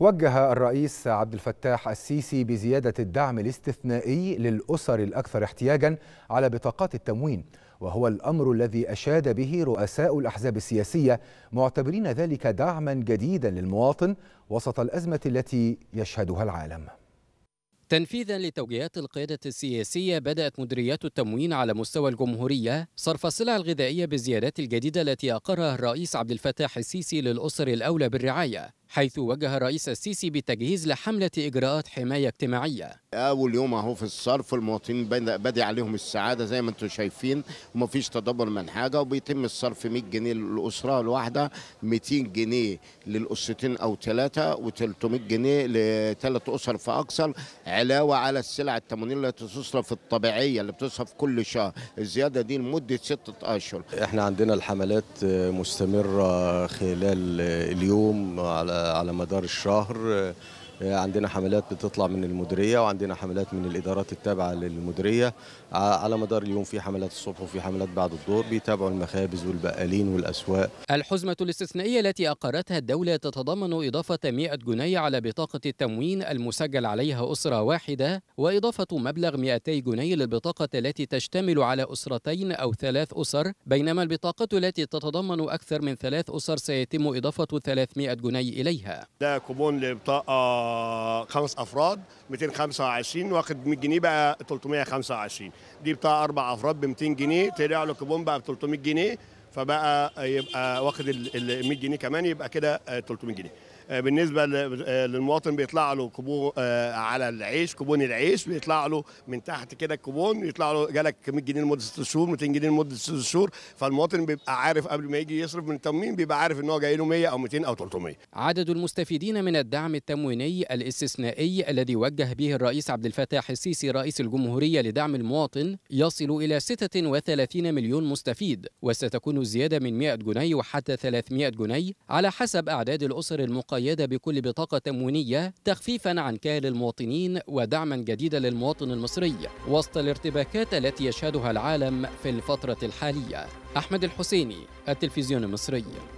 وجه الرئيس عبد الفتاح السيسي بزيادة الدعم الاستثنائي للأسر الأكثر احتياجا على بطاقات التموين وهو الأمر الذي أشاد به رؤساء الأحزاب السياسية معتبرين ذلك دعما جديدا للمواطن وسط الأزمة التي يشهدها العالم تنفيذا لتوجيهات القيادة السياسية بدأت مديريات التموين على مستوى الجمهورية صرف السلع الغذائية بالزيادات الجديدة التي أقرها الرئيس عبد الفتاح السيسي للأسر الأولى بالرعاية حيث وجه الرئيس السيسي بالتجهيز لحملة إجراءات حماية اجتماعية أول يوم أهو في الصرف المواطنين بدي عليهم السعادة زي ما أنتم شايفين ومفيش تدبر من حاجة وبيتم الصرف 100 جنيه للأسرة الواحدة 200 جنيه للأسرتين أو ثلاثة و300 جنيه لثلاث أسر فأكثر علاوة على السلع التموينية اللي بتصرف الطبيعية اللي بتصرف كل شهر الزيادة دي لمدة ستة أشهر إحنا عندنا الحملات مستمرة خلال اليوم على على مدار الشهر آه، عندنا حملات بتطلع من المديريه وعندنا حملات من الادارات التابعه للمديريه آه، على مدار اليوم في حملات الصبح وفي حملات بعد الظهر بيتابعوا المخابز والبقالين والاسواق الحزمه الاستثنائيه التي اقرتها الدوله تتضمن اضافه 100 جنيه على بطاقه التموين المسجل عليها اسره واحده واضافه مبلغ 200 جنيه للبطاقه التي تشتمل على اسرتين او ثلاث اسر بينما البطاقه التي تتضمن اكثر من ثلاث اسر سيتم اضافه 300 جنيه اليها ده كوبون لبطاقه خمس افراد 225 واخد 100 جنيه بقى 325 دي بتاع اربع افراد ب 200 جنيه طلع له كوبون بقى ب 300 جنيه فبقى يبقى واخد ال 100 جنيه كمان يبقى كده 300 آه، جنيه آه، بالنسبه آه، للمواطن بيطلع له كوبون آه، على العيش كوبون العيش بيطلع له من تحت كده الكوبون يطلع له جالك 100 جنيه لمده 6 شهور 200 جنيه لمده 6 شهور فالمواطن بيبقى عارف قبل ما يجي يصرف من التموين بيبقى عارف ان هو جاي له 100 او 200 او 300 عدد المستفيدين من الدعم التمويني الاستثنائي الذي وجه به الرئيس عبد الفتاح السيسي رئيس الجمهوريه لدعم المواطن يصل الى 36 مليون مستفيد وستكون الزياده من 100 جنيه وحتى 300 جنيه على حسب اعداد الاسر المقيمه مقيدة بكل بطاقة تموينية تخفيفا عن كاهل المواطنين ودعما جديدا للمواطن المصري وسط الارتباكات التي يشهدها العالم في الفترة الحالية أحمد الحسيني التلفزيون المصري